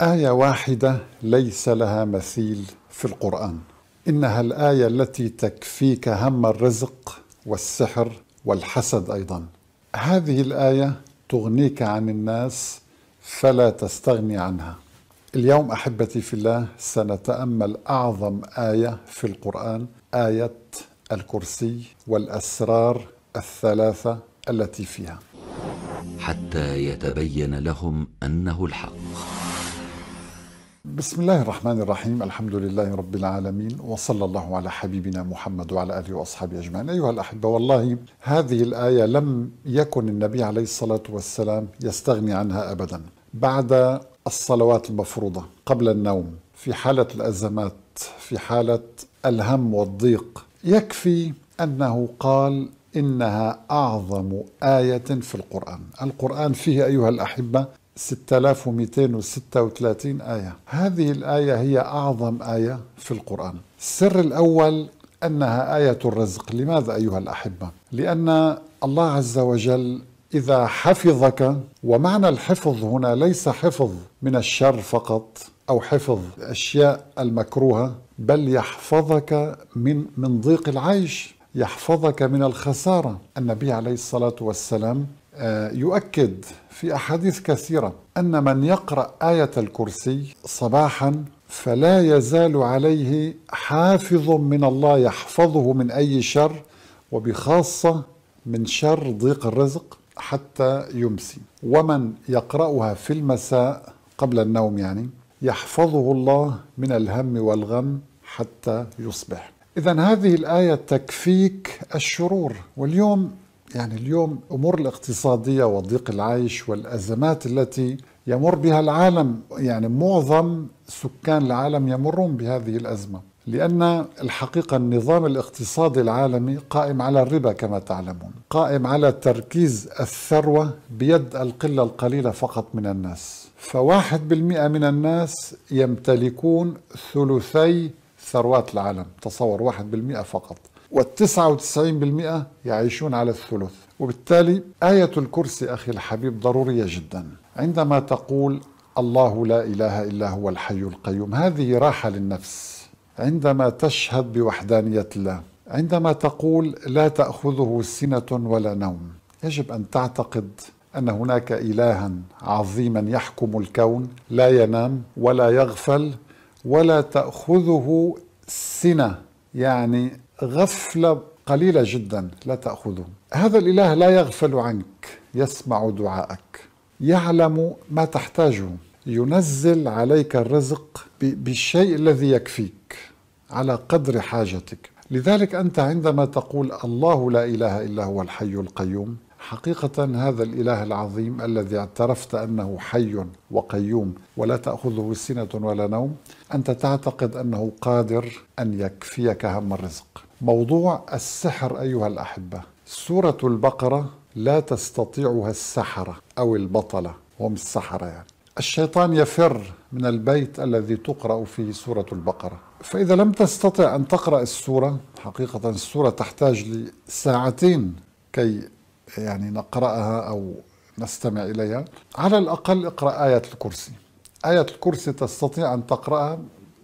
آية واحدة ليس لها مثيل في القرآن إنها الآية التي تكفيك هم الرزق والسحر والحسد أيضا هذه الآية تغنيك عن الناس فلا تستغني عنها اليوم أحبتي في الله سنتأمل أعظم آية في القرآن آية الكرسي والأسرار الثلاثة التي فيها حتى يتبين لهم أنه الحق بسم الله الرحمن الرحيم الحمد لله رب العالمين وصلى الله على حبيبنا محمد وعلى آله وأصحابه أجمعين أيها الأحبة والله هذه الآية لم يكن النبي عليه الصلاة والسلام يستغني عنها أبدا بعد الصلوات المفروضة قبل النوم في حالة الأزمات في حالة الهم والضيق يكفي أنه قال إنها أعظم آية في القرآن القرآن فيه أيها الأحبة 6236 آية هذه الآية هي أعظم آية في القرآن السر الأول أنها آية الرزق لماذا أيها الأحبة؟ لأن الله عز وجل إذا حفظك ومعنى الحفظ هنا ليس حفظ من الشر فقط أو حفظ الأشياء المكروهة بل يحفظك من من ضيق العيش يحفظك من الخسارة النبي عليه الصلاة والسلام آه، يؤكد في أحاديث كثيرة أن من يقرأ آية الكرسي صباحا فلا يزال عليه حافظ من الله يحفظه من أي شر وبخاصة من شر ضيق الرزق حتى يمسي ومن يقرأها في المساء قبل النوم يعني يحفظه الله من الهم والغم حتى يصبح إذا هذه الآية تكفيك الشرور واليوم يعني اليوم امور الاقتصاديه وضيق العيش والازمات التي يمر بها العالم يعني معظم سكان العالم يمرون بهذه الازمه لان الحقيقه النظام الاقتصادي العالمي قائم على الربا كما تعلمون قائم على تركيز الثروه بيد القله القليله فقط من الناس فواحد بالمئه من الناس يمتلكون ثلثي ثروات العالم تصور واحد بالمئه فقط وتسعين 99 يعيشون على الثلث وبالتالي آية الكرسي أخي الحبيب ضرورية جدا عندما تقول الله لا إله إلا هو الحي القيوم هذه راحة للنفس عندما تشهد بوحدانية الله عندما تقول لا تأخذه سنة ولا نوم يجب أن تعتقد أن هناك إلها عظيما يحكم الكون لا ينام ولا يغفل ولا تأخذه سنة يعني غفله قليله جدا لا تاخذه هذا الاله لا يغفل عنك يسمع دعائك يعلم ما تحتاجه ينزل عليك الرزق بالشيء الذي يكفيك على قدر حاجتك لذلك انت عندما تقول الله لا اله الا هو الحي القيوم حقيقة هذا الإله العظيم الذي اعترفت أنه حي وقيوم ولا تأخذه سنة ولا نوم أنت تعتقد أنه قادر أن يكفيك هم الرزق موضوع السحر أيها الأحبة سورة البقرة لا تستطيعها السحرة أو البطلة هم السحرة يعني الشيطان يفر من البيت الذي تقرأ فيه سورة البقرة فإذا لم تستطع أن تقرأ السورة حقيقة السورة تحتاج لساعتين كي يعني نقرأها أو نستمع إليها على الأقل اقرأ آية الكرسي آية الكرسي تستطيع أن تقرأها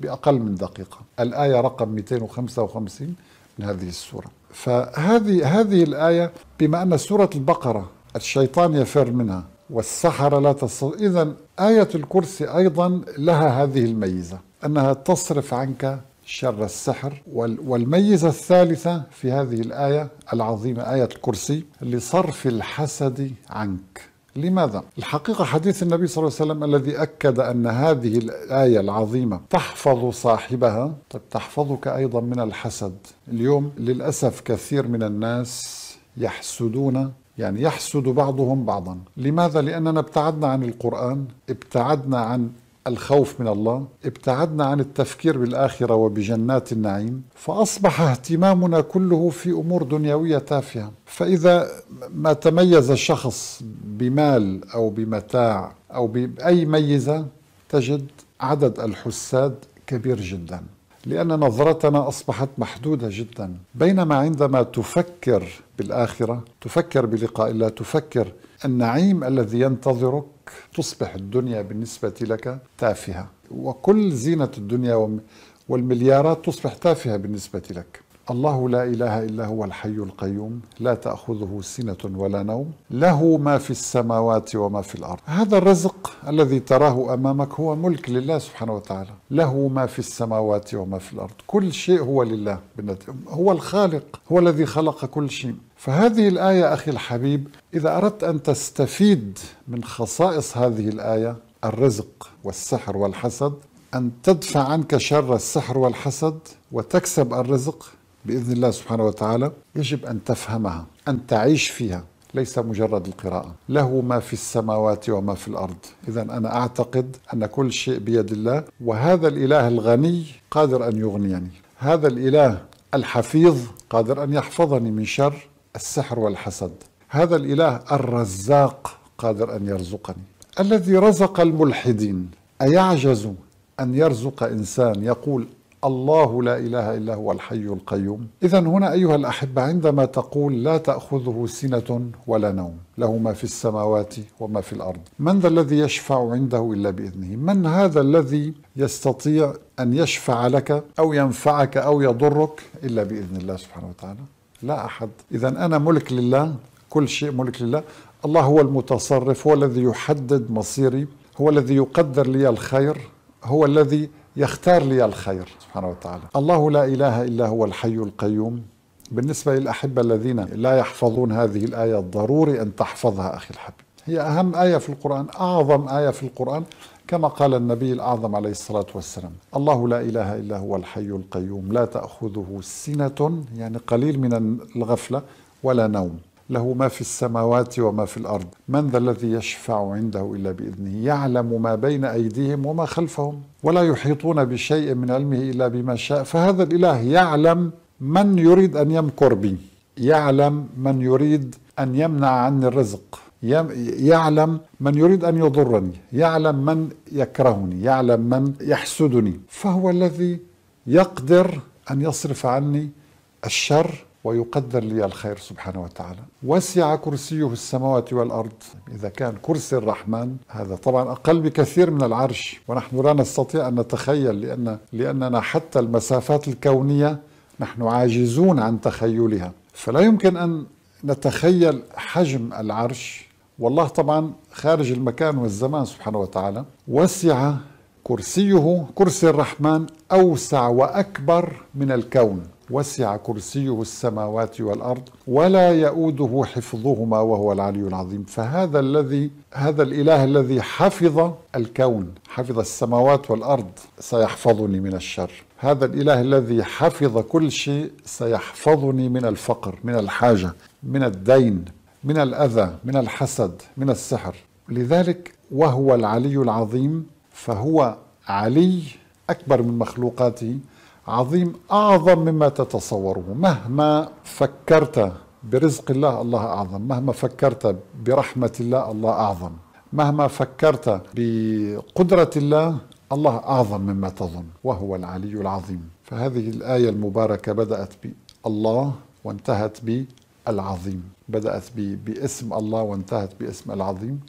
بأقل من دقيقة الآية رقم 255 من هذه السورة فهذه هذه الآية بما أن سورة البقرة الشيطان يفر منها والسحرة لا تستطيع إذا آية الكرسي أيضا لها هذه الميزة أنها تصرف عنك شر السحر والميزة الثالثة في هذه الآية العظيمة آية الكرسي لصرف الحسد عنك لماذا؟ الحقيقة حديث النبي صلى الله عليه وسلم الذي أكد أن هذه الآية العظيمة تحفظ صاحبها طب تحفظك أيضا من الحسد اليوم للأسف كثير من الناس يحسدون يعني يحسد بعضهم بعضا لماذا؟ لأننا ابتعدنا عن القرآن ابتعدنا عن الخوف من الله ابتعدنا عن التفكير بالآخرة وبجنات النعيم فأصبح اهتمامنا كله في أمور دنيوية تافهة فإذا ما تميز الشخص بمال أو بمتاع أو بأي ميزة تجد عدد الحساد كبير جدا لأن نظرتنا أصبحت محدودة جدا بينما عندما تفكر بالآخرة تفكر بلقاء الله تفكر النعيم الذي ينتظرك تصبح الدنيا بالنسبة لك تافهة وكل زينة الدنيا والمليارات تصبح تافهة بالنسبة لك الله لا إله إلا هو الحي القيوم لا تأخذه سنة ولا نوم له ما في السماوات وما في الأرض هذا الرزق الذي تراه أمامك هو ملك لله سبحانه وتعالى له ما في السماوات وما في الأرض كل شيء هو لله هو الخالق هو الذي خلق كل شيء فهذه الآية أخي الحبيب إذا أردت أن تستفيد من خصائص هذه الآية الرزق والسحر والحسد أن تدفع عنك شر السحر والحسد وتكسب الرزق بإذن الله سبحانه وتعالى يجب أن تفهمها أن تعيش فيها ليس مجرد القراءة له ما في السماوات وما في الأرض إذا أنا أعتقد أن كل شيء بيد الله وهذا الإله الغني قادر أن يغنيني هذا الإله الحفيظ قادر أن يحفظني من شر السحر والحسد هذا الإله الرزاق قادر أن يرزقني الذي رزق الملحدين أيعجز أن يرزق إنسان يقول الله لا إله إلا هو الحي القيوم إذا هنا أيها الأحبة عندما تقول لا تأخذه سنة ولا نوم له ما في السماوات وما في الأرض من ذا الذي يشفع عنده إلا بإذنه من هذا الذي يستطيع أن يشفع لك أو ينفعك أو يضرك إلا بإذن الله سبحانه وتعالى لا أحد إذا أنا ملك لله كل شيء ملك لله الله هو المتصرف هو الذي يحدد مصيري هو الذي يقدر لي الخير هو الذي يختار لي الخير سبحانه وتعالى الله لا إله إلا هو الحي القيوم بالنسبة للأحبة الذين لا يحفظون هذه الآية ضروري أن تحفظها أخي الحبيب هي أهم آية في القرآن أعظم آية في القرآن كما قال النبي الأعظم عليه الصلاة والسلام الله لا إله إلا هو الحي القيوم لا تأخذه سنة يعني قليل من الغفلة ولا نوم له ما في السماوات وما في الأرض من ذا الذي يشفع عنده إلا بإذنه يعلم ما بين أيديهم وما خلفهم ولا يحيطون بشيء من علمه إلا بما شاء فهذا الإله يعلم من يريد أن يمكر بي يعلم من يريد أن يمنع عني الرزق يعلم من يريد ان يضرني، يعلم من يكرهني، يعلم من يحسدني، فهو الذي يقدر ان يصرف عني الشر ويقدر لي الخير سبحانه وتعالى وسع كرسيه السماوات والأرض إذا كان كرسي الرحمن هذا طبعا أقل بكثير من العرش ونحن لا نستطيع أن نتخيل لأن لأننا حتى المسافات الكونية نحن عاجزون عن تخيلها فلا يمكن أن نتخيل حجم العرش والله طبعا خارج المكان والزمان سبحانه وتعالى وسع كرسيه كرسي الرحمن أوسع وأكبر من الكون وسع كرسيه السماوات والارض ولا يؤوده حفظهما وهو العلي العظيم فهذا الذي هذا الاله الذي حفظ الكون حفظ السماوات والارض سيحفظني من الشر هذا الاله الذي حفظ كل شيء سيحفظني من الفقر من الحاجه من الدين من الاذى من الحسد من السحر لذلك وهو العلي العظيم فهو علي اكبر من مخلوقاته عظيم اعظم مما تتصوره مهما فكرت برزق الله الله اعظم مهما فكرت برحمه الله الله اعظم مهما فكرت بقدره الله الله اعظم مما تظن وهو العلي العظيم فهذه الايه المباركه بدات بالله وانتهت بالعظيم بدأت باسم الله وانتهت باسم العظيم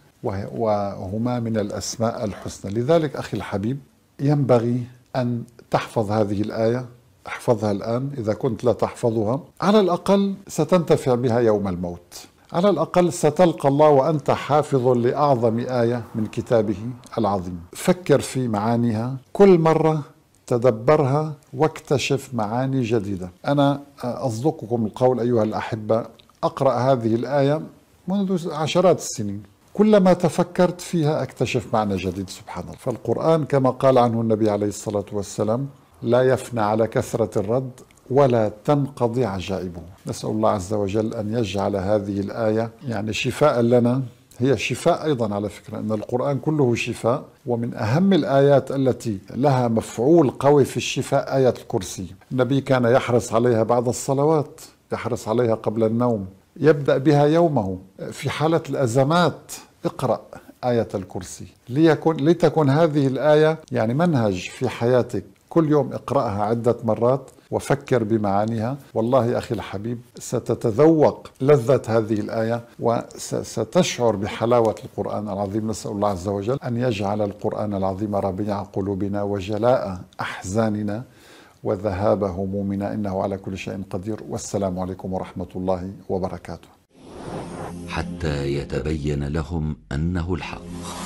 وهما من الأسماء الحسنى لذلك أخي الحبيب ينبغي أن تحفظ هذه الآية احفظها الآن إذا كنت لا تحفظها على الأقل ستنتفع بها يوم الموت على الأقل ستلقى الله وأنت حافظ لأعظم آية من كتابه العظيم فكر في معانيها كل مرة تدبرها واكتشف معاني جديدة أنا أصدقكم القول أيها الأحبة أقرأ هذه الآية منذ عشرات السنين كلما تفكرت فيها اكتشف معنى جديد سبحان الله فالقرآن كما قال عنه النبي عليه الصلاة والسلام لا يفنى على كثرة الرد ولا تنقضي عجائبه نسأل الله عز وجل أن يجعل هذه الآية يعني شفاء لنا هي شفاء أيضا على فكرة أن القرآن كله شفاء ومن أهم الآيات التي لها مفعول قوي في الشفاء آية الكرسي النبي كان يحرص عليها بعد الصلوات يحرص عليها قبل النوم يبدأ بها يومه في حالة الأزمات اقرأ آية الكرسي ليكن لتكن هذه الآية يعني منهج في حياتك كل يوم اقرأها عدة مرات وفكر بمعانيها والله أخي الحبيب ستتذوق لذة هذه الآية وستشعر بحلاوة القرآن العظيم نسأل الله عز وجل أن يجعل القرآن العظيم ربيع قلوبنا وجلاء أحزاننا والذهاب همومنا إنه على كل شيء قدير والسلام عليكم ورحمة الله وبركاته حتى يتبين لهم أنه الحق